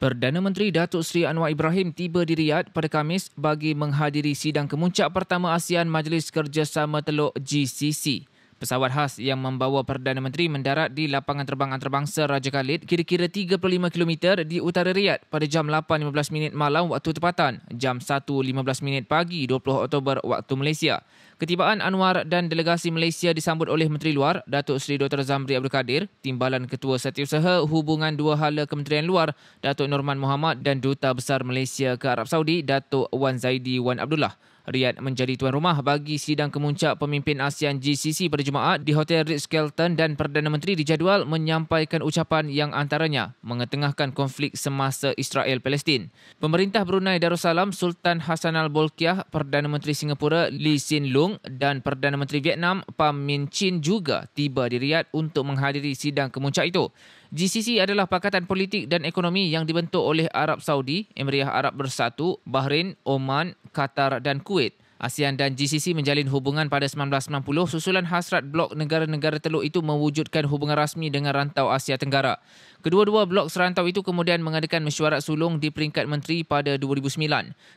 Perdana Menteri Datuk Seri Anwar Ibrahim tiba di Riyadh pada Kamis bagi menghadiri sidang kemuncak pertama ASEAN Majlis Kerjasama Teluk GCC. Pesawat khas yang membawa Perdana Menteri mendarat di lapangan terbang antarabangsa Raja Khalid kira-kira 35 km di utara Riyadh pada jam 8.15 malam waktu tempatan, jam 1.15 pagi 20 Oktober waktu Malaysia. Ketibaan Anwar dan delegasi Malaysia disambut oleh Menteri Luar, Datuk Seri Dr. Zamri Abdul Kadir, Timbalan Ketua Setiausaha Hubungan Dua Hala Kementerian Luar, Datuk Norman Muhammad dan Duta Besar Malaysia ke Arab Saudi, Datuk Wan Zaidi Wan Abdullah. Riyadh menjadi tuan rumah bagi sidang kemuncak pemimpin ASEAN GCC pada Jum- Jumaat di Hotel Ritz-Carlton dan Perdana Menteri dijadual menyampaikan ucapan yang antaranya mengetengahkan konflik semasa Israel-Palestin. Pemerintah Brunei Darussalam Sultan Hassan Al-Bolkiah, Perdana Menteri Singapura Lee Sin Lung dan Perdana Menteri Vietnam Pham Minh Chin juga tiba di Riyadh untuk menghadiri sidang kemuncak itu. GCC adalah pakatan politik dan ekonomi yang dibentuk oleh Arab Saudi, Emiriah Arab Bersatu, Bahrain, Oman, Qatar dan Kuwait ASEAN dan GCC menjalin hubungan pada 1990 susulan hasrat blok negara-negara teluk itu mewujudkan hubungan rasmi dengan rantau Asia Tenggara. Kedua-dua blok serantau itu kemudian mengadakan mesyuarat sulung di peringkat menteri pada 2009.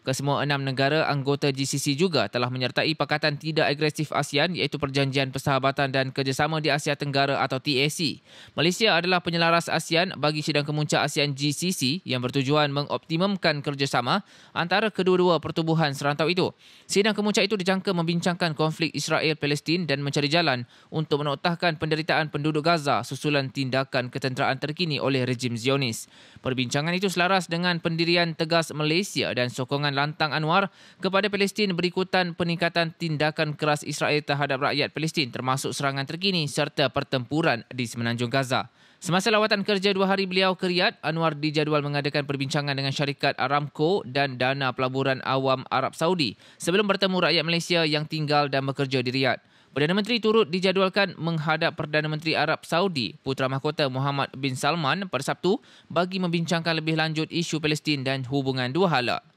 Kesemua enam negara anggota GCC juga telah menyertai Pakatan Tidak Agresif ASEAN iaitu Perjanjian Persahabatan dan Kerjasama di Asia Tenggara atau TAC. Malaysia adalah penyelaras ASEAN bagi sidang kemuncak ASEAN GCC yang bertujuan mengoptimumkan kerjasama antara kedua-dua pertubuhan serantau itu. Sidang Sidang kemuncak itu dijangka membincangkan konflik Israel-Palestin dan mencari jalan untuk menoktahkan penderitaan penduduk Gaza susulan tindakan ketenteraan terkini oleh rejim Zionis. Perbincangan itu selaras dengan pendirian tegas Malaysia dan sokongan lantang Anwar kepada Palestin berikutan peningkatan tindakan keras Israel terhadap rakyat Palestin termasuk serangan terkini serta pertempuran di semenanjung Gaza. Semasa lawatan kerja dua hari beliau ke Riyadh, Anwar dijadual mengadakan perbincangan dengan syarikat Aramco dan Dana Pelaburan Awam Arab Saudi sebelum bertemu rakyat Malaysia yang tinggal dan bekerja di Riyadh. Perdana Menteri turut dijadualkan menghadap Perdana Menteri Arab Saudi, Putra Mahkota Muhammad bin Salman pada Sabtu bagi membincangkan lebih lanjut isu Palestin dan hubungan dua hala.